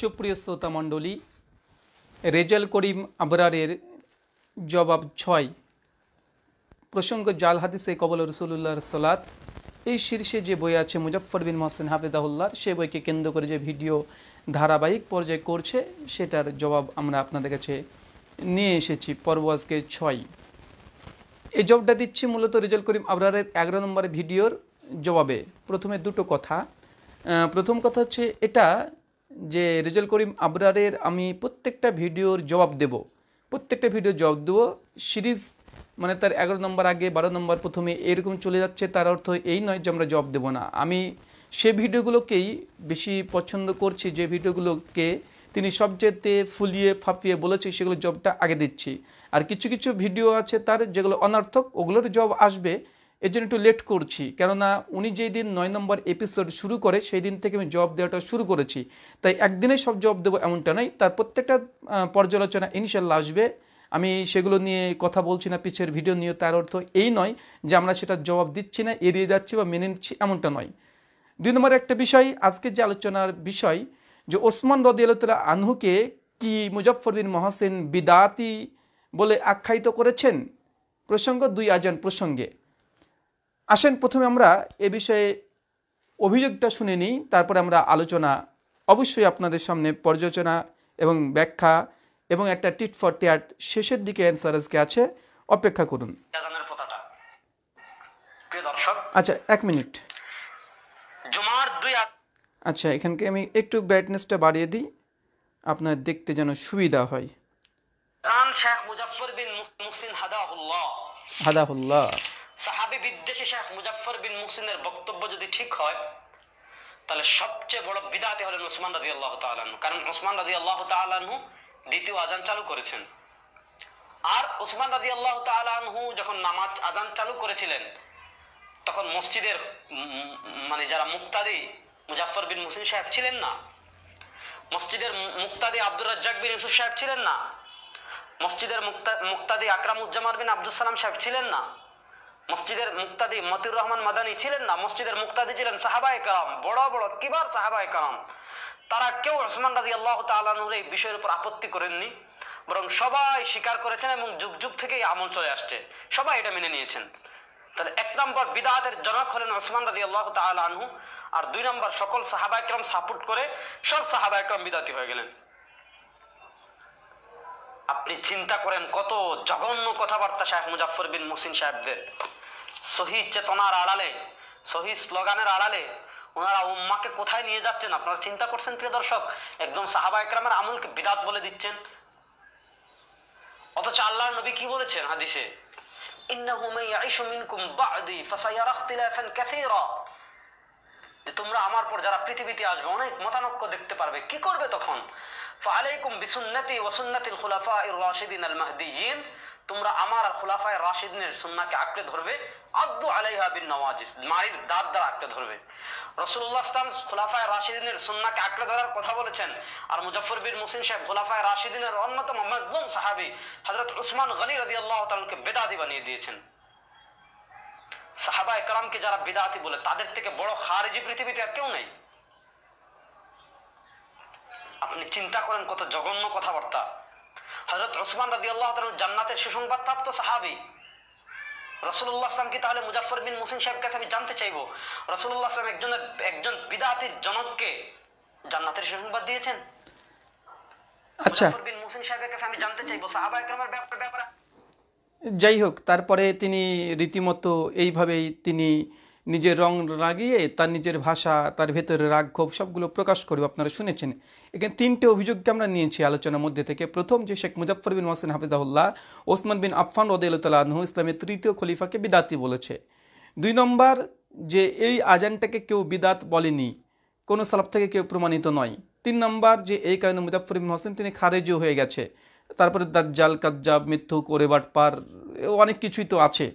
সুপ্রিয় শ্রোতা মণ্ডলী রেজাল করিম আবরারের জবাব ছয় প্রসঙ্গ জাল হাদিসে কবল রসুল্লাহর সলাত এই শীর্ষে যে বই আছে মুজফর বিন মোহসেন হাফিদাহুল্লার সে বইকে কেন্দ্র করে যে ভিডিও ধারাবাহিক পর্যায়ে করছে সেটার জবাব আমরা আপনাদের কাছে নিয়ে এসেছি পর্ব আজকে ছয় এই জবটা দিচ্ছি মূলত রেজাল করিম আবরারের এগারো নম্বর ভিডিওর জবাবে প্রথমে দুটো কথা প্রথম কথা হচ্ছে এটা যে রেজাল করিম আবরারের আমি প্রত্যেকটা ভিডিওর জবাব দেব প্রত্যেকটা ভিডিওর জবাব দেবো সিরিজ মানে তার এগারো নম্বর আগে বারো নম্বর প্রথমে এরকম চলে যাচ্ছে তার অর্থ এই নয় যে আমরা জব দেব না আমি সে ভিডিওগুলোকেই বেশি পছন্দ করছি যে ভিডিওগুলোকে তিনি সবচেয়েতে ফুলিয়ে ফাঁপিয়ে বলেছে সেগুলো জবটা আগে দিচ্ছি আর কিছু কিছু ভিডিও আছে তার যেগুলো অনার্থক ওগুলোর জব আসবে এর জন্য একটু লেট করছি কেননা উনি যেই দিন নয় নম্বর এপিসোড শুরু করে সেই দিন থেকে আমি জব দেওয়াটা শুরু করেছি তাই একদিনে সব জব দেবো এমনটা নয় তার প্রত্যেকটা পর্যালোচনা ইনশাল্লাহ আসবে আমি সেগুলো নিয়ে কথা বলছি না পিছের ভিডিও নিয়ে তার অর্থ এই নয় যে আমরা সেটা জবাব দিচ্ছি না এড়িয়ে যাচ্ছি বা মেনে নিচ্ছি এমনটা নয় দুই নম্বর একটা বিষয় আজকের যে আলোচনার বিষয় যে ওসমান রদিয়ালতলা আনহুকে কি মুজফর বিন মহাসেন বিদাতি বলে আখ্যায়িত করেছেন প্রসঙ্গ দুই আজান প্রসঙ্গে আসেন প্রথমে আমরা এ বিষয়ে অভিযোগটা শুনে নিই তারপরে আমরা আলোচনা অবশ্যই আপনাদের সামনে পর্যালোচনা এবং ব্যাখ্যা এবং একটা টিট ফর টিয়ার শেষের দিকে অ্যান্সার আজকে আছে অপেক্ষা করুন আচ্ছা এক মিনিট দুই আচ্ছা এখানকে আমি একটু ব্রাইটনেসটা বাড়িয়ে দিই আপনার দেখতে যেন সুবিধা হয় শেখ মুজাফর বিন মুহসিন হাদাহুল্লাহ হাদাহুল্লাহ সাহাবি বিদ্বেষী শেখ মুজাফর বিন মুসিনের বক্তব্য যদি ঠিক হয় তাহলে সবচেয়ে বড় বিদাতে হলেন ওসমান রাজি আল্লাহ তালু কারণ ওসমান রাজি আল্লাহ তালু দ্বিতীয় আজান চালু করেছেন আর ওসমান রাজি আল্লাহ তালু যখন নামাজ আজান চালু করেছিলেন তখন মসজিদের মানে যারা মুক্তাদি মুজাফর বিন মুসিন সাহেব ছিলেন না মসজিদের মুক্তাদি আব্দুর রাজ্জাক বিন ইউসুফ সাহেব ছিলেন না মসজিদের মুক্তাদি উজ্জামার বিন আব্দুল সালাম সাহেব ছিলেন না মসজিদের মুক্তাদি মতির রহমান মাদানী ছিলেন না মসজিদের মুক্তাদি ছিলেন সাহাবাই কালাম বড় বড় কিবার সাহাবাই কালাম তারা কেউ ওসমান রাজি আল্লাহ তালানুর এই বিষয়ের উপর আপত্তি করেননি বরং সবাই স্বীকার করেছেন এবং যুগ যুগ থেকেই আমল চলে আসছে সবাই এটা মেনে নিয়েছেন তাহলে এক নম্বর বিদাহাতের জনক হলেন ওসমান রাজি আল্লাহ আনহু আর দুই নম্বর সকল সাহাবাইকরম সাপোর্ট করে সব সাহাবাইকরম বিদাতি হয়ে গেলেন আপনি চিন্তা করেন কত জঘন্য কথাবার্তা শাহেখ মুজাফর বিন মুসিন সাহেবদের সহি চেতনার আড়ালে সহি স্লোগানের আড়ালে ওনারা উম্মাকে কোথায় নিয়ে যাচ্ছেন আপনারা চিন্তা করছেন প্রিয় দর্শক একদম সাহাবা একরামের আমলকে বিদাত বলে দিচ্ছেন অথচ আল্লাহ নবী কি বলেছেন হাদিসে তোমরা আমার পর যারা পৃথিবীতে আসবে অনেক মতানক্য দেখতে পারবে কি করবে তখন ফালাইকুম বিসুন্নতি ওসুন্নতিল খুলাফা রাশিদিন আল তোমরা আমার আর খুলাফায় রাশিদিনের সুন্নাকে আঁকড়ে ধরবে আব্দু আলাইহা বিন নওয়াজিস মারির দাঁত দ্বারা আঁকড়ে ধরবে রসুল্লাহ ইসলাম খোলাফায় রাশিদিনের সুন্নাকে আঁকড়ে ধরার কথা বলেছেন আর মুজফর বিন মুসিন সাহেব খোলাফায় রাশিদিনের অন্যতম মজলুম সাহাবি হজরত উসমান গনি রদি আল্লাহ তালকে বেদাদি বানিয়ে দিয়েছেন সাহাবা একরামকে যারা বেদাতি বলে তাদের থেকে বড় খারেজি পৃথিবীতে আর কেউ নেই আপনি চিন্তা করেন কত জঘন্য কথাবার্তা হজরত ওসমান রাজি আল্লাহ জান্নাতের সুসংবাদ প্রাপ্ত সাহাবি রসুল্লাহ আসলাম কি তাহলে মুজাফর বিন মুসিন আমি জানতে চাইবো রসুল্লাহ আসলাম একজন একজন বিদাতির জনককে জান্নাতের সুসংবাদ দিয়েছেন আচ্ছা বিন মুসিন সাহেবের কাছে আমি জানতে চাইব সাহাবা একরামের ব্যাপার ব্যাপার যাই হোক তারপরে তিনি রীতিমতো এইভাবেই তিনি নিজের রং লাগিয়ে তার নিজের ভাষা তার ভেতরে রাগ ক্ষোভ সবগুলো প্রকাশ করবে আপনারা শুনেছেন এখানে তিনটে অভিযোগকে আমরা নিয়েছি আলোচনার মধ্যে থেকে প্রথম যে শেখ মুজাফর বিন ওয়াসিন হাফিজাহুল্লাহ ওসমান বিন আফফান রদাহ ইসলামের তৃতীয় খলিফাকে বিদাতি বলেছে দুই নম্বর যে এই আজানটাকে কেউ বিদাত বলেনি কোনো সালাফ থেকে কেউ প্রমাণিত নয় তিন নম্বর যে এই কারণে মুজাফর বিন হোসেন তিনি খারেজও হয়ে গেছে তারপরে দাজ্জাল কাজ্জাব মিথ্যুক করে বাটপার অনেক কিছুই তো আছে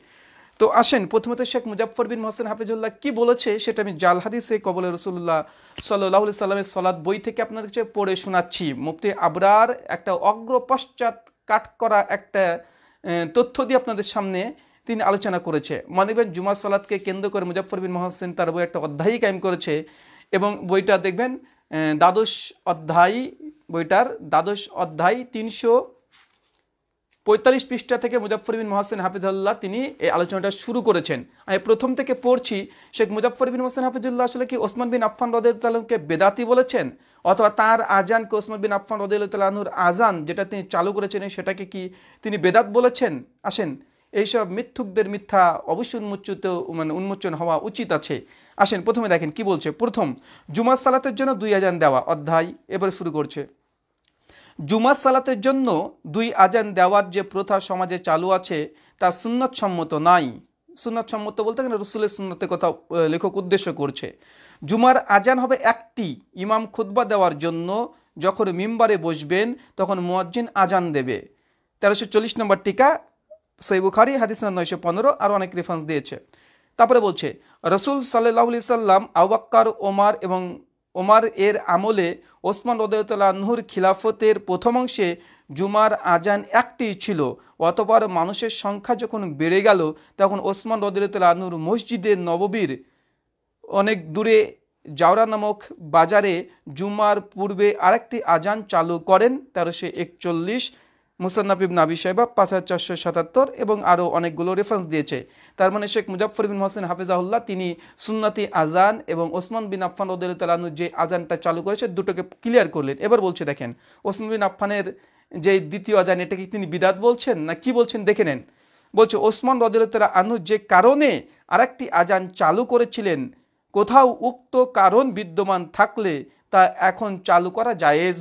তো আসেন প্রথমত শেখ মুজাফর বিন মোহসেন হাফিজুল্লাহ কি বলেছে সেটা আমি জাল হাদিসে কবল রসুল্লাহ সাল্লাহ সাল্লামের সলাদ বই থেকে আপনার কাছে পড়ে শোনাচ্ছি মুফতি আবরার একটা অগ্র পশ্চাৎ কাট করা একটা তথ্য দিয়ে আপনাদের সামনে তিনি আলোচনা করেছে মনে দেখবেন জুমা সলাদকে কেন্দ্র করে মুজাফর বিন মোহসেন তার বই একটা অধ্যায়ী কায়েম করেছে এবং বইটা দেখবেন দ্বাদশ অধ্যায় বইটার দ্বাদশ অধ্যায় তিনশো পঁয়তাল্লিশ পৃষ্ঠা থেকে মুজাফর বিন মহাসেন হাফিজুল্লাহ তিনি এই আলোচনাটা শুরু করেছেন আমি প্রথম থেকে পড়ছি শেখ মুজাফর বিন মহাসেন হাফিজুল্লাহ আসলে কি ওসমান বিন আফফান রদালকে বেদাতি বলেছেন অথবা তার আজানকে ওসমান বিন আফফান রদালুর আজান যেটা তিনি চালু করেছেন সেটাকে কি তিনি বেদাত বলেছেন আসেন এইসব মিথ্যুকদের মিথ্যা অবশ্যই উন্মোচিত মানে উন্মোচন হওয়া উচিত আছে আসেন প্রথমে দেখেন কি বলছে প্রথম জুমার সালাতের জন্য দুই আজান দেওয়া অধ্যায় এবার শুরু করছে জুমার সালাতের জন্য দুই আজান দেওয়ার যে প্রথা সমাজে চালু আছে তা সুন্নতসম্মত নাই সুন্নতসম্মত বলতে গেলে রসুলের সুন্নতের কথা লেখক উদ্দেশ্য করছে জুমার আজান হবে একটি ইমাম খুতবা দেওয়ার জন্য যখন মিম্বারে বসবেন তখন মুয়াজ্জিন আজান দেবে তেরোশো চল্লিশ নম্বর টিকা সৈবুখারি হাদিস নয়শো পনেরো আরও অনেক রেফারেন্স দিয়েছে তারপরে বলছে রসুল সাল্লাহ সাল্লাম আবাক্কার ওমার এবং ওমার এর আমলে ওসমান রদয়তুল্লাহর খিলাফতের প্রথম অংশে জুমার আজান একটি ছিল অতপর মানুষের সংখ্যা যখন বেড়ে গেল তখন ওসমান রদুল্লাহনুর মসজিদের নববীর অনেক দূরে জাওরা নামক বাজারে জুমার পূর্বে আরেকটি আজান চালু করেন তেরোশো একচল্লিশ মুসান্নাফ ইবনা আবি সাহেবা পাঁচ হাজার চারশো সাতাত্তর এবং আরও অনেকগুলো রেফারেন্স দিয়েছে তার মানে শেখ মুজাফর বিন হোসেন হাফিজাহুল্লাহ তিনি সুন্নাতি আজান এবং ওসমান বিন আফফান রদুল্লাহ যে আজানটা চালু করেছে দুটোকে ক্লিয়ার করলেন এবার বলছে দেখেন ওসমান বিন আফফানের যে দ্বিতীয় আজান এটা কি তিনি বিদাত বলছেন না কি বলছেন দেখে নেন বলছে ওসমান রদুল্লাহ আনুর যে কারণে আরেকটি আজান চালু করেছিলেন কোথাও উক্ত কারণ বিদ্যমান থাকলে তা এখন চালু করা জায়েজ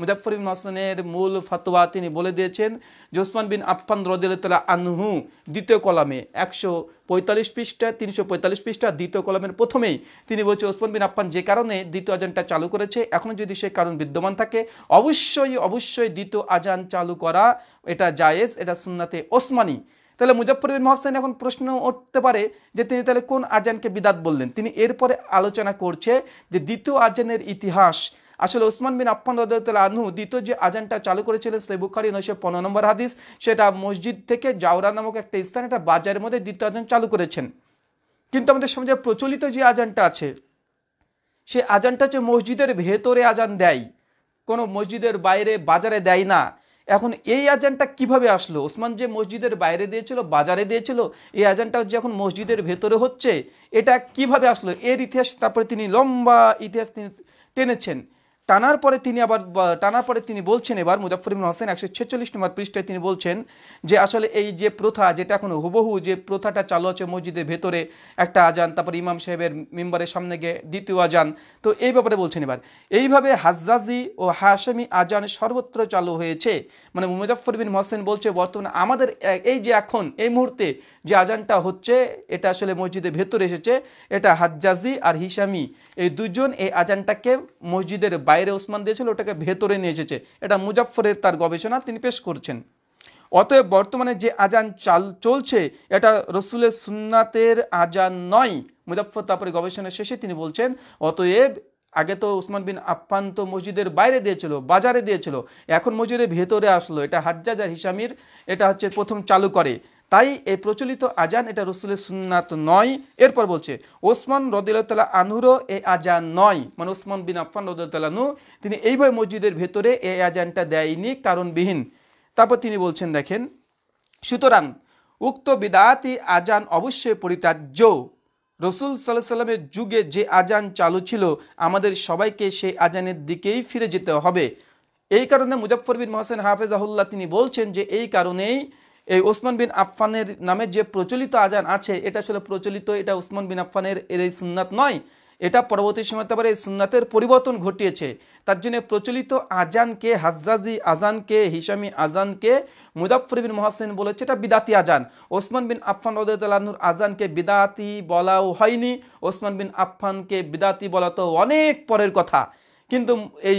মুজাফর বিন হাসানের মূল ফাতোয়া তিনি বলে দিয়েছেন যে ওসমান বিন আফান রদিল্লা আনহু দ্বিতীয় কলামে একশো পঁয়তাল্লিশ পৃষ্ঠা তিনশো পঁয়তাল্লিশ পৃষ্ঠা দ্বিতীয় কলামের প্রথমেই তিনি বলছে ওসমান বিন আফান যে কারণে দ্বিতীয় আজানটা চালু করেছে এখনও যদি সে কারণ বিদ্যমান থাকে অবশ্যই অবশ্যই দ্বিতীয় আজান চালু করা এটা জায়েজ এটা সুন্নাতে ওসমানী তাহলে মুজাফর বিন মহসান এখন প্রশ্ন উঠতে পারে যে তিনি তাহলে কোন আজানকে বিদাত বললেন তিনি এরপরে আলোচনা করছে যে দ্বিতীয় আজানের ইতিহাস আসলে ওসমান বিন আফান রদতুল আনহু দ্বিতীয় যে আজানটা চালু করেছিলেন সেই বুখারি নয়শো পনেরো নম্বর হাদিস সেটা মসজিদ থেকে জাওরা নামক একটা স্থান একটা বাজারের মধ্যে দ্বিতীয় আজান চালু করেছেন কিন্তু আমাদের সমাজে প্রচলিত যে আজানটা আছে সে আজানটা হচ্ছে মসজিদের ভেতরে আজান দেয় কোনো মসজিদের বাইরে বাজারে দেয় না এখন এই আজানটা কিভাবে আসলো ওসমান যে মসজিদের বাইরে দিয়েছিল বাজারে দিয়েছিল এই আজানটা যখন মসজিদের ভেতরে হচ্ছে এটা কিভাবে আসলো এর ইতিহাস তারপরে তিনি লম্বা ইতিহাস তিনি টেনেছেন টানার পরে তিনি আবার টানার পরে তিনি বলছেন এবার মুজাফর ইমন হোসেন একশো ছেচল্লিশ নম্বর পৃষ্ঠায় তিনি বলছেন যে আসলে এই যে প্রথা যেটা এখন হুবহু যে প্রথাটা চালু আছে মসজিদের ভেতরে একটা আজান তারপর ইমাম সাহেবের মেম্বারের সামনে গিয়ে দ্বিতীয় আজান তো এই ব্যাপারে বলছেন এবার এইভাবে হাজ্জাজি ও হাসামি আজান সর্বত্র চালু হয়েছে মানে মুজাফর বিন মহসেন বলছে বর্তমানে আমাদের এই যে এখন এই মুহূর্তে যে আজানটা হচ্ছে এটা আসলে মসজিদের ভেতরে এসেছে এটা হাজ্জাজি আর হিসামি এই দুজন এই আজানটাকে মসজিদের বাইরে ওসমান দিয়েছিল ওটাকে ভেতরে নিয়ে এসেছে এটা মুজাফরের তার গবেষণা তিনি পেশ করছেন অতএব বর্তমানে যে আজান চাল চলছে এটা রসুলের সুন্নাতের আজান নয় মুজাফর তারপরে গবেষণার শেষে তিনি বলছেন অতএব আগে তো উসমান বিন আফান তো মসজিদের বাইরে দিয়েছিল বাজারে দিয়েছিল এখন মসজিদের ভেতরে আসলো এটা হাজ্জাজার হিসামির এটা হচ্ছে প্রথম চালু করে তাই এই প্রচলিত আজান এটা রসুলের সুন্নাত নয় এরপর বলছে ওসমান রদুল্লাহ আনুরও এই আজান নয় মানে ওসমান বিন আফান রদুল্লাহনু তিনি এইভাবে মসজিদের ভেতরে এই আজানটা দেয়নি কারণবিহীন তারপর তিনি বলছেন দেখেন সুতরাং উক্ত বিদাতি আজান অবশ্যই পরিত্যাজ্য রসুল সাল্লাহ সাল্লামের যুগে যে আজান চালু ছিল আমাদের সবাইকে সেই আজানের দিকেই ফিরে যেতে হবে এই কারণে মুজাফর বিন হাফেজ হাফেজাহুল্লাহ তিনি বলছেন যে এই কারণেই এই ওসমান বিন আফফানের নামে যে প্রচলিত আজান আছে এটা আসলে প্রচলিত এটা ওসমান বিন আফফানের এর এই সুন্নাত নয় এটা পরবর্তী সময় তারপরে এই সুন্নাতের পরিবর্তন ঘটিয়েছে তার জন্য প্রচলিত আজানকে হাজ্জাজি আজানকে হিসামি আজানকে মুজাফর বিন মহাসেন বলেছে এটা বিদাতি আজান ওসমান বিন আফফান রদুল্লাহনুর আজানকে বিদাতি বলাও হয়নি ওসমান বিন আফফানকে বিদাতি বলা তো অনেক পরের কথা কিন্তু এই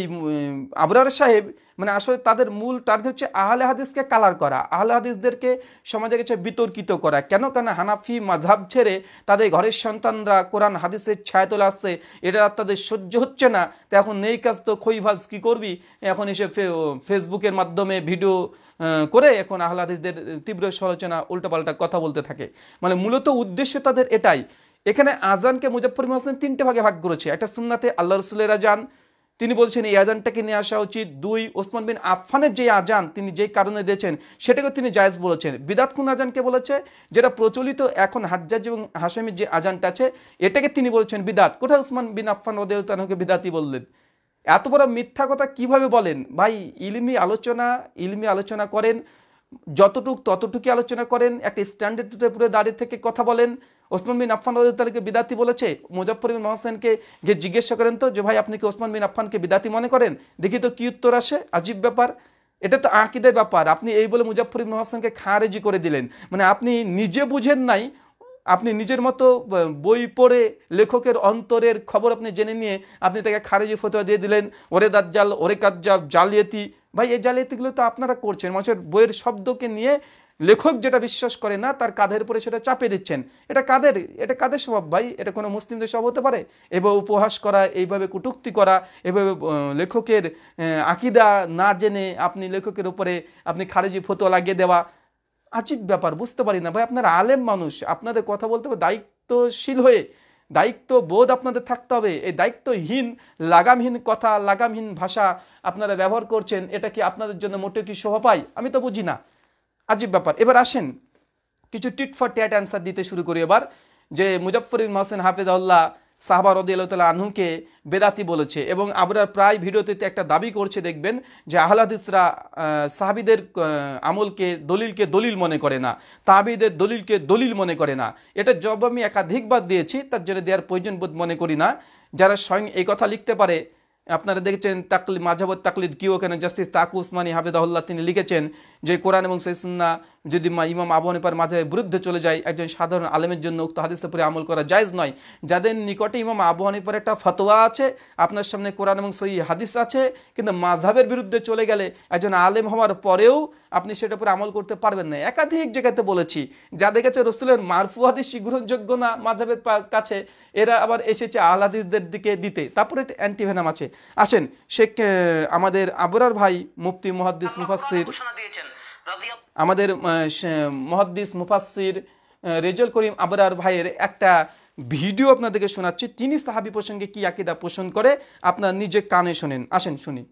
আবরার সাহেব মানে আসলে তাদের মূল টার্গেট হচ্ছে আহলে হাদিসকে কালার করা আহলে হাদিসদেরকে সমাজে কাছে বিতর্কিত করা কেন কেন হানাফি মাঝাব ছেড়ে তাদের ঘরের সন্তানরা কোরআন হাদিসের ছায়া তোলা আসছে এটা তাদের সহ্য হচ্ছে না তো এখন নেই কাজ তো খৈভাজ কী করবি এখন এসে ফেসবুকের মাধ্যমে ভিডিও করে এখন আহলে হাদিসদের তীব্র সমালোচনা উল্টাপাল্টা কথা বলতে থাকে মানে মূলত উদ্দেশ্য তাদের এটাই এখানে আজানকে মুজাফর হোসেন তিনটে ভাগে ভাগ করেছে একটা সুন্নাতে আল্লাহ রসুলের আজান তিনি বলছেন এই আজানটাকে নিয়ে আসা উচিত দুই ওসমান বিন আফফানের যে আজান তিনি যেই কারণে দিয়েছেন সেটাকে তিনি জায়জ বলেছেন বিদাত কোন আজানকে বলেছে যেটা প্রচলিত এখন হাজ্জাজ এবং হাসামির যে আজানটা আছে এটাকে তিনি বলেছেন বিদাত কোথায় ওসমান বিন আফফান রদেউতানহকে বিদাতি বললেন এত বড় মিথ্যা কথা কিভাবে বলেন ভাই ইলমি আলোচনা ইলমি আলোচনা করেন যতটুক ততটুকুই আলোচনা করেন একটা স্ট্যান্ডার্ড উপরে দাঁড়িয়ে থেকে কথা বলেন ওসমান বিন রাজি রাজুদ্দালকে বিদাতি বলেছে মুজফর বিন মহাসেনকে গিয়ে জিজ্ঞাসা করেন তো যে ভাই আপনি কি ওসমান বিন আফানকে বিদাতি মনে করেন দেখি তো কী উত্তর আসে আজীব ব্যাপার এটা তো আঁকিদের ব্যাপার আপনি এই বলে মুজফর ইবিন হাসানকে খারেজি করে দিলেন মানে আপনি নিজে বুঝেন নাই আপনি নিজের মতো বই পড়ে লেখকের অন্তরের খবর আপনি জেনে নিয়ে আপনি তাকে খারেজি ফতোয়া দিয়ে দিলেন ওরে দাজ্জাল ওরে কাজ্জাব জালিয়াতি ভাই এই জালিয়াতিগুলো তো আপনারা করছেন মানুষের বইয়ের শব্দকে নিয়ে লেখক যেটা বিশ্বাস করে না তার কাঁধের উপরে সেটা চাপে দিচ্ছেন এটা কাদের এটা কাদের স্বভাব ভাই এটা কোনো মুসলিমদের স্বভাব হতে পারে এভাবে উপহাস করা এইভাবে কুটুক্তি করা এভাবে লেখকের আকিদা না জেনে আপনি লেখকের উপরে আপনি খারেজি ফতো লাগিয়ে দেওয়া আচিব ব্যাপার বুঝতে পারি না ভাই আপনারা আলেম মানুষ আপনাদের কথা বলতে হবে দায়িত্বশীল হয়ে দায়িত্ব বোধ আপনাদের থাকতে হবে এই দায়িত্বহীন লাগামহীন কথা লাগামহীন ভাষা আপনারা ব্যবহার করছেন এটা কি আপনাদের জন্য মোটে কি শোভা পায় আমি তো বুঝি না আজীব ব্যাপার এবার আসেন কিছু টিট ফর ট্যাট অ্যান্সার দিতে শুরু করি এবার যে মুজফর ইন মহসেন হাফিজাউল্লাহ সাহাবা রদিয়াল্লাহ আনহুকে বেদাতি বলেছে এবং আবরার প্রায় ভিডিওতে একটা দাবি করছে দেখবেন যে আহলাদিসরা সাহাবিদের আমলকে দলিলকে দলিল মনে করে না তাহাবিদের দলিলকে দলিল মনে করে না এটা জব আমি একাধিকবার দিয়েছি তার জন্য দেওয়ার প্রয়োজন বোধ মনে করি না যারা স্বয়ং এই কথা লিখতে পারে আপনারা দেখেছেন তাকলি মাঝাবত তাকলিদ কিও কেন জাস্টিস তাকু উসমানী আল্লাহ তিনি লিখেছেন যে কোরআন এবং সেসন্না যদি ইমাম আবহানিপার মাঝে বিরুদ্ধে চলে যায় একজন সাধারণ আলেমের জন্য উক্ত হাদিসের পরে আমল করা জায়জ নয় যাদের নিকটে ইমাম আবহানিপার একটা ফতোয়া আছে আপনার সামনে কোরআন এবং সই হাদিস আছে কিন্তু মাঝাবের বিরুদ্ধে চলে গেলে একজন আলেম হওয়ার পরেও আপনি সেটার উপরে আমল করতে পারবেন না একাধিক জায়গাতে বলেছি যাদের কাছে রসুলের মারফু হাদিস গ্রহণযোগ্য না মাঝাবের কাছে এরা আবার এসেছে আল হাদিসদের দিকে দিতে তারপরে অ্যান্টিভেনাম আছে আসেন শেখ আমাদের আবরার ভাই মুফতি মহাদিস মুফাসির দিয়েছেন আমাদের মহাদ্দিস মুফাসির রেজল করিম আবরার ভাইয়ের একটা ভিডিও আপনাদেরকে শোনাচ্ছি তিনি সাহাবি প্রসঙ্গে কি আকিদা পোষণ করে আপনার নিজে কানে শোনেন আসেন শুনি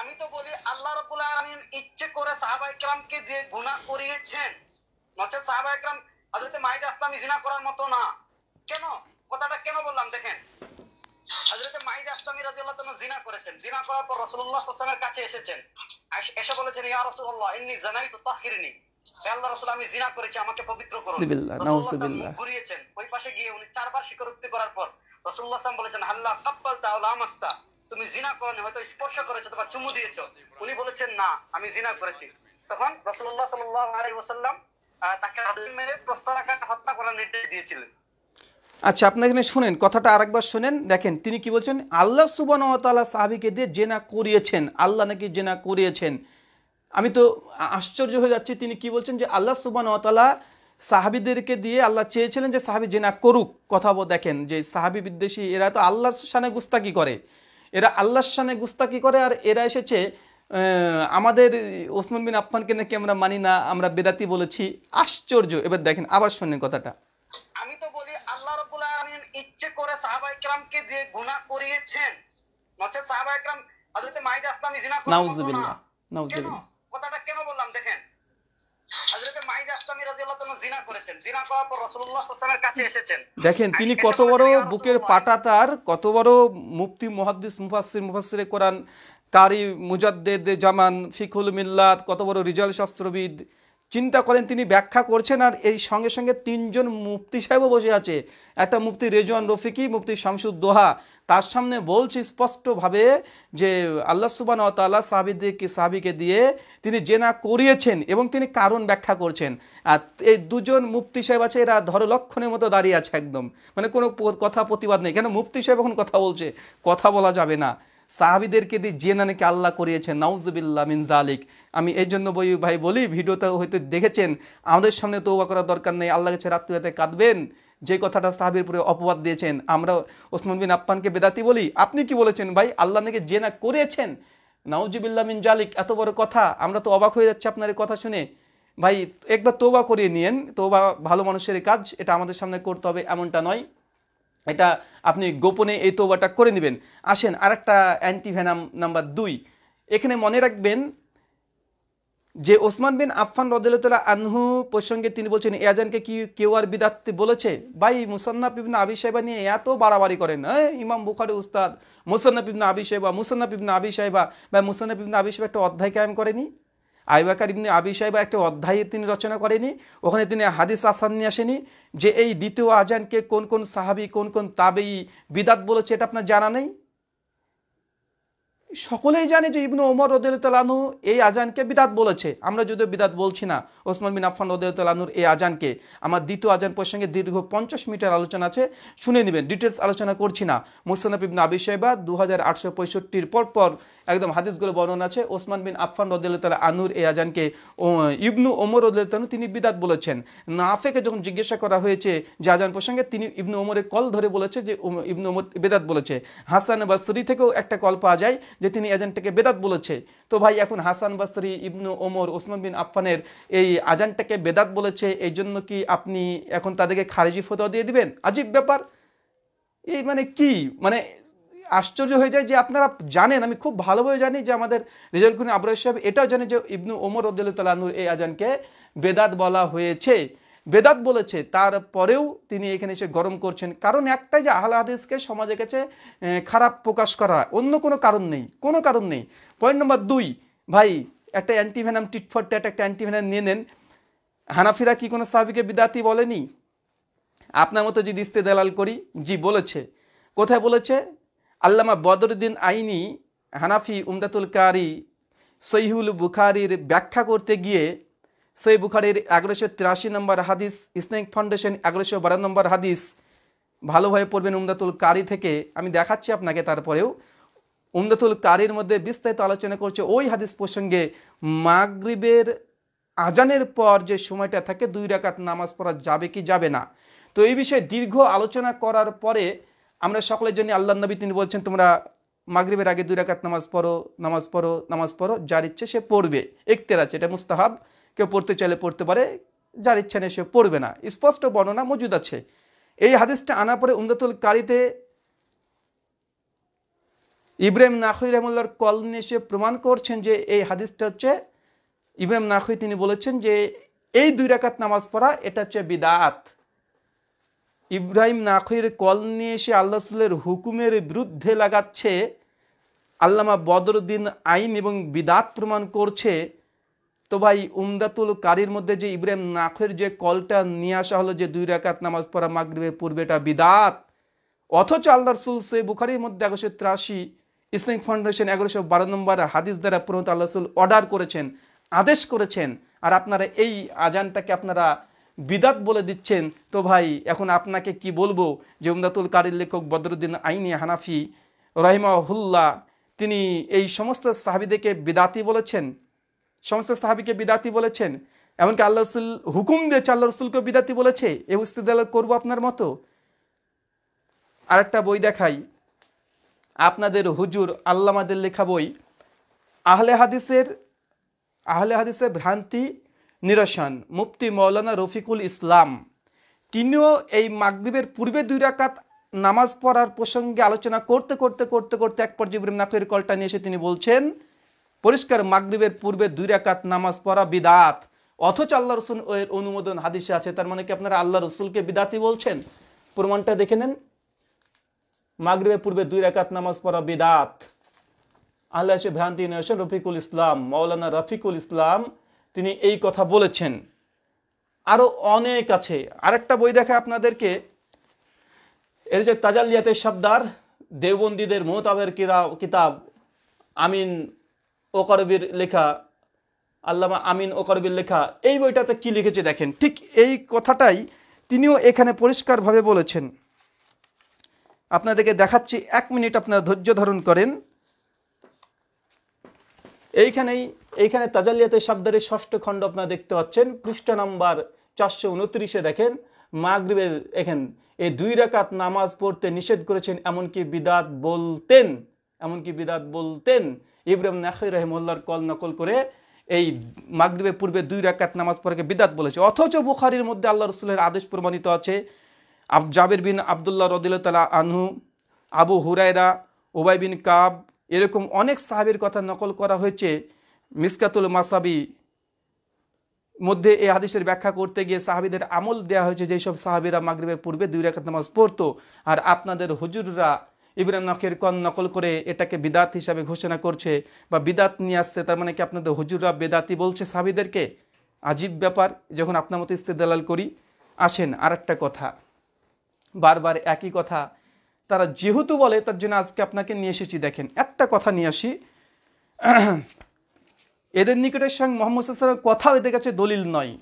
আমি তো বলি আল্লাহ রাব্বুল আলামিন ইচ্ছে করে সাহাবায়ে کرامকে যে গুনাহ করিয়েছেন নচে সাহাবায়ে کرام মাইদা আসলামী জিনা করার মতো না কেন কথাটা কেন বললাম দেখেন হযরত মাইদা আসলামী রাদিয়াল্লাহু তাআলা জিনা করেছেন জিনা করার পর রাসূলুল্লাহ সাল্লাল্লাহু আলাইহি কাছে এসেছেন এসে ইয়া রাসূলুল্লাহ ইন্নী জানাইতু হে রাসূল আমি জিনা করেছি আমাকে পবিত্র করুন ঘুরিয়েছেন ওই পাশে গিয়ে উনি চারবার স্বীকারোক্তি করার পর রাসূলুল্লাহ সাল্লাল্লাহু বলেছেন হাল্লা কাব্বালতা আও লামাস্তা তুমি জিনা করনি হয়তো স্পর্শ করেছো তোমার চুমু দিয়েছো উনি বলেছেন না আমি জিনা করেছি তখন রাসূলুল্লাহ সাল্লাল্লাহু আলাইহি ওয়াসাল্লাম তাকে আদম মেরে প্রস্তরাকার হত্যা করার নির্দেশ দিয়েছিলেন আচ্ছা আপনার এখানে শোনেন কথাটা আরেকবার শোনেন দেখেন তিনি কি বলছেন আল্লাহ সুবানতাল্লাহ সাহাবিকে দিয়ে জেনা করিয়েছেন আল্লাহ নাকি জেনা করিয়েছেন আমি তো আশ্চর্য হয়ে যাচ্ছি তিনি কি বলছেন যে আল্লাহ তালা সাহাবিদেরকে দিয়ে আল্লাহ চেয়েছিলেন যে সাহাবি জেনা করুক কথা দেখেন যে সাহাবি বিদ্বেষী এরা তো আল্লাহ সানে গুস্তাকি করে এরা আল্লাহ সানে গুস্তাকি করে আর এরা এসেছে আমাদের ওসমান বিন আফমানকে নাকি আমরা মানি না আমরা বেদাতি বলেছি আশ্চর্য এবার দেখেন আবার শোনেন কথাটা আমি তো বলি করেন ইচ্ছে করে সাহাবা ইকরামকে যে গুণা করিয়েছেন নচে সাহাবা ইকরাম মাইদা আসলাম জিনা করে নাউজুবিল্লাহ নাউজুবিল্লাহ কথাটা কেন বললাম দেখেন দেখেন তিনি কত বড় বুকের পাটা তার কত বড় মুফতি মুহাদ্দিস মুফাসসির মুফাসসিরে কোরআন কারি মুজাদ্দেদ জামান ফিকুল মিল্লাত কত বড় রিজাল শাস্ত্রবিদ চিন্তা করেন তিনি ব্যাখ্যা করছেন আর এই সঙ্গে সঙ্গে তিনজন মুফতি সাহেবও বসে আছে একটা মুফতি রেজওয়ান রফিকি মুফতি দোহা তার সামনে বলছি স্পষ্টভাবে যে আল্লাহ সুবান তাল্লাহ সাহাবিদিকে সাহাবিকে দিয়ে তিনি জেনা করিয়েছেন এবং তিনি কারণ ব্যাখ্যা করছেন আর এই দুজন মুফতি সাহেব আছে এরা ধরো লক্ষণের মতো দাঁড়িয়ে আছে একদম মানে কোনো কথা প্রতিবাদ নেই কেন মুফতি সাহেব এখন কথা বলছে কথা বলা যাবে না সাহাবিদেরকে দিয়ে জেনে নাকি আল্লাহ করিয়েছেন নাউজবিল্লা মিন জালিক আমি এই জন্য বই ভাই বলি ভিডিওটা হয়তো দেখেছেন আমাদের সামনে তৌবা করার দরকার নেই আল্লাহ কাছে রাতে কাঁদবেন যে কথাটা সাহাবির পরে অপবাদ দিয়েছেন আমরা ওসমান বিন আপ্পানকে বেদাতি বলি আপনি কি বলেছেন ভাই আল্লাহ নাকি যে না করিয়েছেন নাউজিবিল্লা মিন জালিক এত বড় কথা আমরা তো অবাক হয়ে যাচ্ছি আপনার কথা শুনে ভাই একবার তোবা করিয়ে নিয়েন তোবা ভালো মানুষের কাজ এটা আমাদের সামনে করতে হবে এমনটা নয় এটা আপনি গোপনে এই তোবাটা করে নেবেন আসেন আর একটা অ্যান্টিভেনাম নাম্বার দুই এখানে মনে রাখবেন যে ওসমান বিন আফফান রদুল্লাহ আনহু প্রসঙ্গে তিনি বলছেন এয়াজানকে কি কেউ আর বিদাত্তি বলেছে ভাই মুসান্নাফ ইবনা আবি সাহেবা নিয়ে এত বাড়াবাড়ি করেন হ্যাঁ ইমাম বুখারি উস্তাদ মুসান্নাফ ইবনা আবি সাহেবা মুসান্নাফ ইবনা আবি সাহেবা বা মুসান্নাফ ইবনা আবি সাহেব একটা অধ্যায় কায়েম করেনি আইবাকার ইবনে আবি সাহেবা একটা অধ্যায়ে তিনি রচনা করেনি ওখানে তিনি হাদিস আসান নিয়ে আসেনি যে এই দ্বিতীয় আজানকে কোন কোন সাহাবি কোন কোন তাবেই বিদাত বলেছে এটা আপনার জানা নেই সকলেই জানে যে ইবনু ওমর রদুল্লাহু এই আজানকে বিদাত বলেছে আমরা যদিও বিদাত বলছি না ওসমান বিন আফান রদুল্লাহুর এই আজানকে আমার দ্বিতীয় আজান প্রসঙ্গে দীর্ঘ পঞ্চাশ মিটার আলোচনা আছে শুনে নেবেন ডিটেলস আলোচনা করছি না মুসানাফ ইবনা আবি সাহেবা দু হাজার আটশো পঁয়ষট্টির পরপর একদম হাদিসগুলো বর্ণনা আছে ওসমান বিন আফফান রদুল্লাহ আনুর এই আজানকে ইবনু ওমর রদুল্লাহ তিনি বিদাত বলেছেন নাফেকে যখন জিজ্ঞাসা করা হয়েছে যে আজান প্রসঙ্গে তিনি ইবনু ওমরের কল ধরে বলেছে যে ইবনু ওমর বেদাত বলেছে হাসান বাসরি থেকেও একটা কল পাওয়া যায় যে তিনি আজানটাকে বেদাত বলেছে তো ভাই এখন হাসান বাসরি ইবনু ওমর ওসমান বিন আফফানের এই আজানটাকে বেদাত বলেছে এই জন্য কি আপনি এখন তাদেরকে খারিজি ফতোয়া দিয়ে দিবেন আজীব ব্যাপার এই মানে কি মানে আশ্চর্য হয়ে যায় যে আপনারা জানেন আমি খুব ভালোভাবে জানি যে আমাদের রেজাল খুনি আবরাজ সাহেব এটাও জানে যে ইবনু ওমর রদুল্লাহনুর এই আজানকে বেদাত বলা হয়েছে বেদাত বলেছে তারপরেও তিনি এখানে এসে গরম করছেন কারণ একটাই যে আহলা হাদিসকে সমাজের কাছে খারাপ প্রকাশ করা অন্য কোনো কারণ নেই কোনো কারণ নেই পয়েন্ট নম্বর দুই ভাই একটা অ্যান্টিভেনাম টিটফর ট্যাট একটা অ্যান্টিভেনাম নিয়ে নেন হানাফিরা কি কোনো সাহাবিকে বিদাতি বলেনি আপনার মতো যদি ইস্তে দালাল করি জি বলেছে কোথায় বলেছে আল্লামা বদরুদ্দিন আইনি হানাফি উমদাতুল কারি সৈহুল বুখারির ব্যাখ্যা করতে গিয়ে সেই বুখারির এগারোশো তিরাশি নম্বর হাদিস স্নেক ফাউন্ডেশন এগারোশো বারো নম্বর হাদিস ভালোভাবে পড়বেন উমদাতুল কারি থেকে আমি দেখাচ্ছি আপনাকে তারপরেও উমদাতুল কারির মধ্যে বিস্তারিত আলোচনা করছে ওই হাদিস প্রসঙ্গে মাগরিবের আজানের পর যে সময়টা থাকে দুই রাকাত নামাজ পড়া যাবে কি যাবে না তো এই বিষয়ে দীর্ঘ আলোচনা করার পরে আমরা সকলের জন্য আল্লাহ নবী তিনি বলছেন তোমরা মাগরীবের আগে দুই রাকাত নামাজ পড়ো নামাজ পড়ো নামাজ পড়ো যার ইচ্ছে সে পড়বে একতের আছে এটা মুস্তাহাব কেউ পড়তে চাইলে পড়তে পারে যার ইচ্ছা নেই সে পড়বে না স্পষ্ট বর্ণনা মজুদ আছে এই হাদিসটা আনা পরে উন্দতুল কারিতে ইব্রাহিম নাখুই রহমুল্লার কল নিয়ে সে প্রমাণ করছেন যে এই হাদিসটা হচ্ছে ইব্রাহিম নাখুই তিনি বলেছেন যে এই দুই রাকাত নামাজ পড়া এটা হচ্ছে বিদাত ইব্রাহিম নাখইয়ের কল নিয়ে এসে আল্লাহ হুকুমের বিরুদ্ধে লাগাচ্ছে আল্লামা বদরুদ্দিন আইন এবং বিদাত প্রমাণ করছে তো ভাই উমদাতুল কারির মধ্যে যে ইব্রাহিম নাখের যে কলটা নিয়ে আসা হলো যে দুই রাকাত নামাজ পড়া মাগরীবের পূর্বে এটা বিদাত অথচ আল্লাহ রসুল সে বুখারির মধ্যে একশো তিরাশি ইসলামিক ফাউন্ডেশন এগারোশো বারো নম্বর হাদিস দ্বারা প্রণত আল্লাহ রসুল অর্ডার করেছেন আদেশ করেছেন আর আপনারা এই আজানটাকে আপনারা বিদাত বলে দিচ্ছেন তো ভাই এখন আপনাকে কি বলবো যে উমদাতুল কারির লেখক বদরুদ্দিন আইনি হানাফি রহিমাহুল্লাহ তিনি এই সমস্ত সাহাবিদেকে বিদাতি বলেছেন সমস্ত সাহাবিকে বিদাতি বলেছেন এমনকি আল্লাহ রসুল হুকুম দিয়েছে আল্লাহ রসুলকে বিদাতি বলেছে এ উস্তিদাল করবো আপনার মতো আরেকটা বই দেখাই আপনাদের হুজুর আল্লামাদের লেখা বই আহলে হাদিসের আহলে হাদিসের ভ্রান্তি নিরসন মুফতি মৌলানা রফিকুল ইসলাম তিনিও এই মাগরীবের পূর্বে দুই রাকাত নামাজ পড়ার প্রসঙ্গে আলোচনা করতে করতে করতে করতে এক পর্যায়ে ইব্রাহিম নাফির কলটা নিয়ে এসে তিনি বলছেন পরিষ্কার মাগরীবের পূর্বে দুই রাকাত নামাজ পড়া বিদাত অথচ আল্লাহ রসুল এর অনুমোদন হাদিসে আছে তার মানে কি আপনারা আল্লাহ রসুলকে বিদাতি বলছেন প্রমাণটা দেখে নেন মাগরীবের পূর্বে দুই রাকাত নামাজ পড়া বিদাত আল্লাহ সে ভ্রান্তি নয়েছেন রফিকুল ইসলাম মৌলানা রফিকুল ইসলাম তিনি এই কথা বলেছেন আরও অনেক আছে আরেকটা বই দেখে আপনাদেরকে এর যে তাজালিয়াতের সাবদার দেওবন্দীদের মোহতাবের কিরা কিতাব আমিন ওকরবির লেখা আল্লামা আমিন ওকরবির লেখা এই বইটাতে কি লিখেছে দেখেন ঠিক এই কথাটাই তিনিও এখানে পরিষ্কারভাবে বলেছেন আপনাদেরকে দেখাচ্ছি এক মিনিট আপনারা ধৈর্য ধারণ করেন এইখানেই এইখানে তাজালিয়াতে শব্দের ষষ্ঠ খণ্ড আপনারা দেখতে পাচ্ছেন পৃষ্ঠা নাম্বার চারশো উনত্রিশে দেখেন মাগরিবের এখান এই দুই রাকাত নামাজ পড়তে নিষেধ করেছেন এমনকি বিদাত বলতেন এমনকি বিদাত বলতেন ইব্রাহিম নাকি রহমুল্লার কল নকল করে এই মাগরিবের পূর্বে দুই রাকাত নামাজ পড়াকে বিদাত বলেছে অথচ বুখারির মধ্যে আল্লাহ রসুলের আদেশ প্রমাণিত আছে জাবের বিন আবদুল্লাহ রদিল্লা আনহু আবু হুরায়রা ওবাই বিন কাব এরকম অনেক সাহাবের কথা নকল করা হয়েছে মিসকাতুল মাসাবি মধ্যে এই হাদিসের ব্যাখ্যা করতে গিয়ে সাহাবিদের আমল দেওয়া হয়েছে যেই সব সাহাবিরা মাগরীবের পূর্বে দুই রেখাত নামাজ পড়তো আর আপনাদের হুজুররা ইব্রাহিম নখের কন নকল করে এটাকে বিদাত হিসাবে ঘোষণা করছে বা বিদাত নিয়ে আসছে তার মানে কি আপনাদের হুজুররা বেদাতি বলছে সাহাবিদেরকে আজীব ব্যাপার যখন আপনার মতো ইস্তেদালাল করি আসেন আর একটা কথা বারবার একই কথা তারা যেহেতু বলে তার জন্য আজকে আপনাকে নিয়ে এসেছি দেখেন একটা কথা নিয়ে আসি এদের নিকটের সঙ্গে মোহাম্মদ সাল্লাম কথাও এদের কাছে দলিল নয়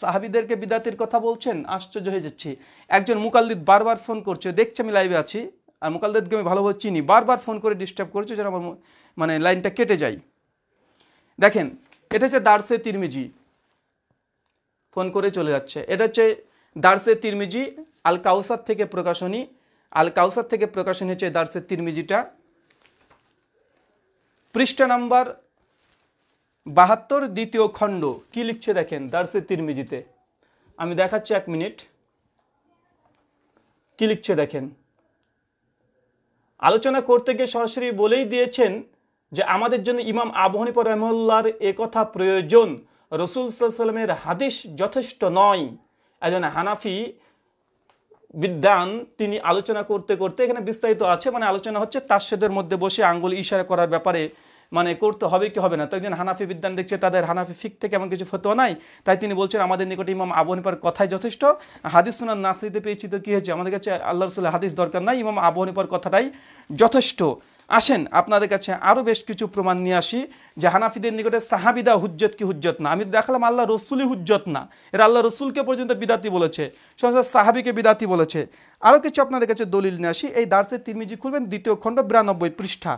সাহাবিদেরকে বিদাতির কথা বলছেন আশ্চর্য হয়ে যাচ্ছি একজন মুকালদিদ বারবার ফোন করছে দেখছি আমি লাইভে আছি আর মুকালদিদকে আমি ভালোভাবে চিনি বারবার ফোন করে ডিস্টার্ব করছে যেন আমার মানে লাইনটা কেটে যায় দেখেন এটা হচ্ছে দার্সে তিরমিজি ফোন করে চলে যাচ্ছে এটা হচ্ছে দার্সে তিরমিজি আল কাউসার থেকে প্রকাশনী আল কাউসার থেকে প্রকাশনী হচ্ছে দার্সে তিরমিজিটা পৃষ্ঠা নাম্বার বাহাত্তর দ্বিতীয় খণ্ড কি লিখছে দেখেন দার্সে তিরমিজিতে আমি দেখাচ্ছি এক মিনিট কি লিখছে দেখেন আলোচনা করতে গিয়ে সরাসরি বলেই দিয়েছেন যে আমাদের জন্য ইমাম আবহানী রহমুল্লার একথা প্রয়োজন রসুল সাল্লামের হাদিস যথেষ্ট নয় একজন হানাফি বিদ্যান তিনি আলোচনা করতে করতে এখানে বিস্তারিত আছে মানে আলোচনা হচ্ছে তার মধ্যে বসে আঙ্গুল ইশারা করার ব্যাপারে মানে করতে হবে কি হবে না তো একজন হানাফি বিদ্যান দেখছে তাদের হানাফি ফিক থেকে এমন কিছু ফতোয়া নাই তাই তিনি বলছেন আমাদের নিকটে ইমাম আবু হানিফার কথাই যথেষ্ট হাদিস সোনার নাসিতে পেয়েছি তো কী হয়েছে আমাদের কাছে আল্লাহ রসুল্লাহ হাদিস দরকার নাই ইমাম আবু হানিফার কথাটাই যথেষ্ট আসেন আপনাদের কাছে আরও বেশ কিছু প্রমাণ নিয়ে আসি যে হানাফিদের নিকটে সাহাবিদা হুজ্জত কি হুজ্জত না আমি দেখালাম আল্লাহ রসুলই হুজ্জত না এরা আল্লাহ রসুলকে পর্যন্ত বিদাতি বলেছে সমস্ত সাহাবিকে বিদাতি বলেছে আরও কিছু আপনাদের কাছে দলিল নিয়ে আসি এই দার্সের তিরমিজি খুলবেন দ্বিতীয় খণ্ড বিরানব্বই পৃষ্ঠা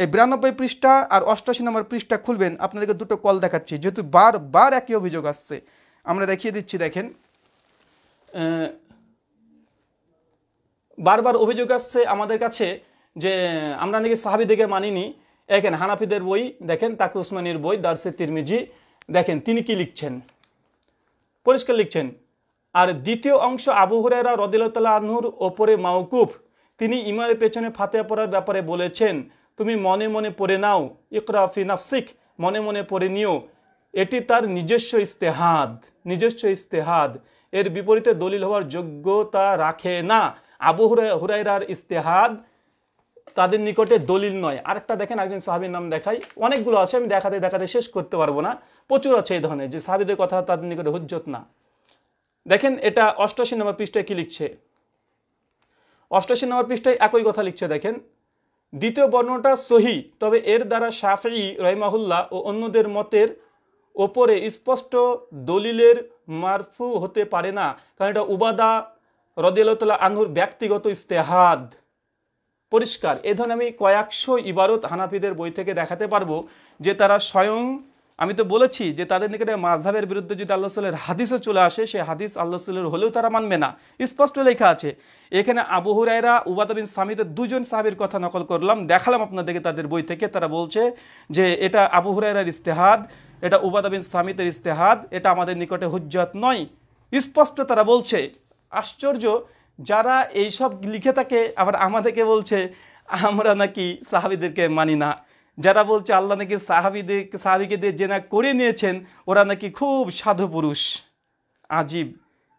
এই বিরানব্বই পৃষ্ঠা আর অষ্টাশি নম্বর পৃষ্ঠা খুলবেন আপনাদেরকে দুটো কল দেখাচ্ছি যেহেতু বারবার একই অভিযোগ আসছে আমরা দেখিয়ে দিচ্ছি দেখেন বারবার অভিযোগ আসছে আমাদের কাছে যে আমরা নাকি সাহাবিদিকে মানিনি দেখেন হানাফিদের বই দেখেন তাকে উসমানির বই দার্সে তিরমিজি দেখেন তিনি কি লিখছেন পরিষ্কার লিখছেন আর দ্বিতীয় অংশ আবু হরেরা রদিলতাল্লা আনহুর ওপরে মাউকুফ তিনি ইমারের পেছনে ফাতে পড়ার ব্যাপারে বলেছেন তুমি মনে মনে পড়ে নাও ইকরাফি নাফসিক মনে মনে পড়ে নিও এটি তার নিজস্ব ইস্তেহাদ নিজস্ব ইস্তেহাদ এর বিপরীতে দলিল হওয়ার যোগ্যতা রাখে না আবু হুরাইরার ইস্তেহাদ তাদের নিকটে দলিল নয় আরেকটা দেখেন একজন সাহাবির নাম দেখাই অনেকগুলো আছে আমি দেখাতে দেখাতে শেষ করতে পারবো না প্রচুর আছে এই ধরনের যে সাহাবিদের কথা তাদের নিকটে হুজ্জত না দেখেন এটা অষ্টাশি নম্বর পৃষ্ঠায় কি লিখছে অষ্টাশি নম্বর পৃষ্ঠায় একই কথা লিখছে দেখেন দ্বিতীয় বর্ণটা সহি তবে এর দ্বারা শাফি রহিমাহুল্লাহ ও অন্যদের মতের ওপরে স্পষ্ট দলিলের মারফু হতে পারে না কারণ এটা উবাদা রদিলতলা আনহুর ব্যক্তিগত ইস্তেহাদ পরিষ্কার এ ধরনের আমি কয়েকশো ইবারত হানাফিদের বই থেকে দেখাতে পারবো যে তারা স্বয়ং আমি তো বলেছি যে তাদের নিকটে মাঝধাবের বিরুদ্ধে যদি আল্লাহ সাল্লের হাদিসও চলে আসে সে হাদিস আল্লাহ সাল্লের হলেও তারা মানবে না স্পষ্ট লেখা আছে এখানে আবু হুরাইরা উবাদবিন সামিদের দুজন সাহাবির কথা নকল করলাম দেখালাম আপনাদেরকে তাদের বই থেকে তারা বলছে যে এটা আবু হুরাইরার ইস্তেহাদ এটা উবাদবিন সামিদের ইস্তেহাদ এটা আমাদের নিকটে হুজ্জত নয় স্পষ্ট তারা বলছে আশ্চর্য যারা এইসব লিখে থাকে আবার আমাদেরকে বলছে আমরা নাকি সাহাবিদেরকে মানি না যারা বলছে আল্লাহ নাকি সাহাবিদের সাহাবিকে দিয়ে জেনা করে নিয়েছেন ওরা নাকি খুব সাধু পুরুষ আজীব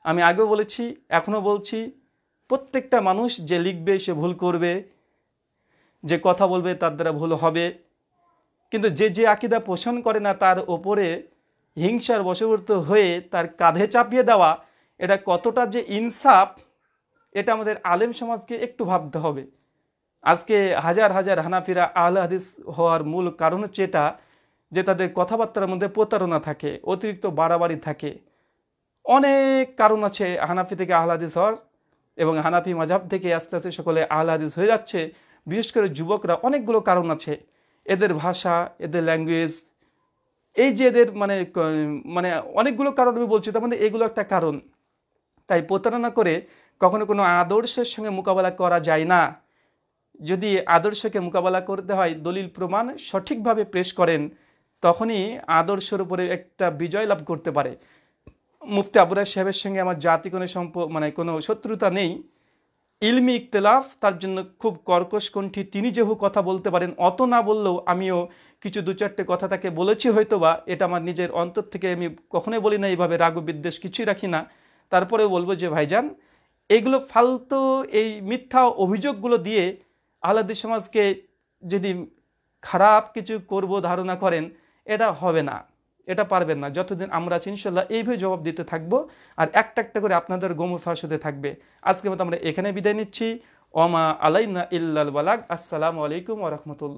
আমি আগেও বলেছি এখনও বলছি প্রত্যেকটা মানুষ যে লিখবে সে ভুল করবে যে কথা বলবে তার দ্বারা ভুল হবে কিন্তু যে যে আকিদা পোষণ করে না তার ওপরে হিংসার বশবর্ত হয়ে তার কাঁধে চাপিয়ে দেওয়া এটা কতটা যে ইনসাফ এটা আমাদের আলেম সমাজকে একটু ভাবতে হবে আজকে হাজার হাজার হানাফিরা আহল হাদিস হওয়ার মূল কারণ হচ্ছে এটা যে তাদের কথাবার্তার মধ্যে প্রতারণা থাকে অতিরিক্ত বাড়াবাড়ি থাকে অনেক কারণ আছে হানাফি থেকে আহল হাদিস হওয়ার এবং হানাফি মাঝাব থেকে আস্তে আস্তে সকলে আহল হাদিস হয়ে যাচ্ছে বিশেষ করে যুবকরা অনেকগুলো কারণ আছে এদের ভাষা এদের ল্যাঙ্গুয়েজ এই যে এদের মানে মানে অনেকগুলো কারণ আমি বলছি তার মধ্যে মানে এগুলো একটা কারণ তাই প্রতারণা করে কখনো কোনো আদর্শের সঙ্গে মোকাবেলা করা যায় না যদি আদর্শকে মোকাবেলা করতে হয় দলিল প্রমাণ সঠিকভাবে পেশ করেন তখনই আদর্শের উপরে একটা বিজয় লাভ করতে পারে মুফতি আবুরাজ সাহেবের সঙ্গে আমার জাতি কোনো সম্প মানে কোনো শত্রুতা নেই ইলমি ইকতলাফ তার জন্য খুব কর্কশ কণ্ঠী তিনি যেহু কথা বলতে পারেন অত না বললেও আমিও কিছু দু চারটে কথা তাকে বলেছি হয়তো বা এটা আমার নিজের অন্তর থেকে আমি কখনোই বলি না এইভাবে রাগ বিদ্বেষ কিছুই রাখি না তারপরেও বলবো যে ভাইজান এগুলো ফালতু এই মিথ্যা অভিযোগগুলো দিয়ে আলাদি সমাজকে যদি খারাপ কিছু করব ধারণা করেন এটা হবে না এটা পারবেন না যতদিন আমরা আছি ইনশাল্লাহ এইভাবে জবাব দিতে থাকবো আর একটা একটা করে আপনাদের গোমু ফাঁস হতে থাকবে আজকে মতো আমরা এখানে বিদায় নিচ্ছি ওমা আলাইনা ইল্লাল বালাক আসসালামু আলাইকুম ওরহমতুল্লা